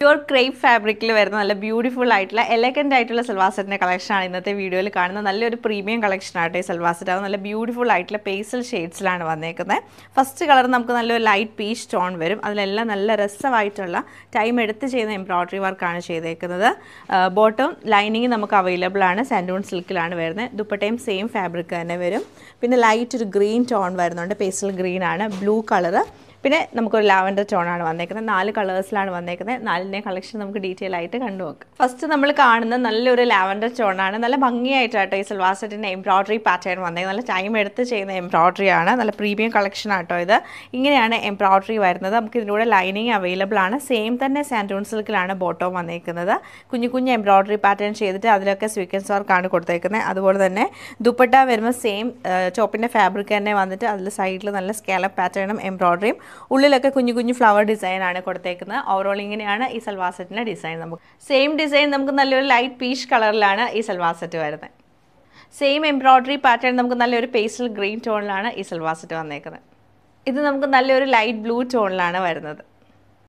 pure crepe ഫാബ്രിക്കിൽ വരുന്ന നല്ല ബ്യൂട്ടിഫുൾ ആയിട്ടുള്ള എലഗൻ്റ് ആയിട്ടുള്ള സെൽവാസെറ്റിൻ്റെ കളക്ഷനാണ് ഇന്നത്തെ വീഡിയോയിൽ കാണുന്നത് നല്ലൊരു പ്രീമിയം കളക്ഷനായിട്ട് ഈ സെൽവാസെറ്റ് അത് നല്ല ബ്യൂട്ടിഫുൾ ആയിട്ടുള്ള പേസൽ ഷെയ്ഡ്സിലാണ് വന്നേക്കുന്നത് ഫസ്റ്റ് കളർ നമുക്ക് നല്ലൊരു ലൈറ്റ് പീച്ച് ടോൺ വരും അതിലെല്ലാം നല്ല രസമായിട്ടുള്ള ടൈം എടുത്ത് ചെയ്യുന്ന എംബ്രോയ്ഡറി വർക്കാണ് ചെയ്തേക്കുന്നത് ബോട്ടം ലൈനിങ് നമുക്ക് അവൈലബിൾ ആണ് സാൻഡൂൺ സിൽക്കിലാണ് വരുന്നത് ദുപ്പട്ടയും സെയിം ഫാബ്രിക് തന്നെ വരും പിന്നെ ലൈറ്റ് ഒരു ഗ്രീൻ ടോൺ വരുന്നുണ്ട് പേസൽ ഗ്രീൻ ആണ് ബ്ലൂ കളറ് പിന്നെ നമുക്കൊരു ലാവൻഡർ ടോണാണ് വന്നേക്കുന്നത് നാല് കളേഴ്സിലാണ് വന്നേക്കുന്നത് നാലിൻ്റെ കളക്ഷൻ നമുക്ക് ഡീറ്റെയിൽ ആയിട്ട് കണ്ടു നോക്കാം ഫസ്റ്റ് നമ്മൾ കാണുന്ന നല്ലൊരു ലാവൻഡർ ടോണാണ് നല്ല ഭംഗിയായിട്ടാട്ടോ ഈ സിൽവാസറ്റിൻ്റെ എംബ്രോയിഡറി എംബ്രോയ്ഡറി പാറ്റേൺ വന്നേക്കുന്നത് നല്ല ടൈം എടുത്ത് ചെയ്യുന്ന എംബ്രോയ്ഡറി ആണ് നല്ല പ്രീമിയം കളക്ഷൻ ആട്ടോ ഇത് ഇങ്ങനെയാണ് എംബ്രോയ്ഡറി വരുന്നത് നമുക്ക് ഇതിലൂടെ ലൈനിങ് അവൈലബിൾ ആണ് സെയിം തന്നെ സാൻഡൂൺ സിൽക്കിലാണ് ബോട്ടം വന്നേക്കുന്നത് കുഞ്ഞു കുഞ്ഞു എംബ്രോയ്ഡറി പാറ്റേൺ ചെയ്തിട്ട് അതിലൊക്കെ സ്വീക്കൻസ് വർക്കാണ് കൊടുത്തേക്കുന്നത് അതുപോലെ തന്നെ ദുപ്പട്ട വരുമ്പോൾ സെയിം ചോപ്പിൻ്റെ ഫാബ്രിക് തന്നെ വന്നിട്ട് അതിൽ സൈഡിൽ നല്ല സ്കാലപ്പ് പാറ്റേണും എംബ്രോയ്ഡറിയും ഉള്ളിലൊക്കെ കുഞ്ഞു കുഞ്ഞു ഫ്ലവർ ഡിസൈനാണ് കൊടുത്തേക്കുന്നത് ഓവറോൾ ഇങ്ങനെയാണ് ഈ സൽവാർ ഡിസൈൻ നമുക്ക് സെയിം ഡിസൈൻ നമുക്ക് നല്ലൊരു ലൈറ്റ് പീച്ച് കളറിലാണ് ഈ സൽവാസറ്റ് വരുന്നത് സെയിം എംബ്രോയ്ഡറി പാറ്റേൺ നമുക്ക് നല്ലൊരു പേസ്റ്റൽ ഗ്രീൻ ടോണിലാണ് ഈ സൽവാസറ്റ് വന്നേക്കുന്നത് ഇത് നമുക്ക് നല്ലൊരു ലൈറ്റ് ബ്ലൂ ടോണിലാണ് വരുന്നത്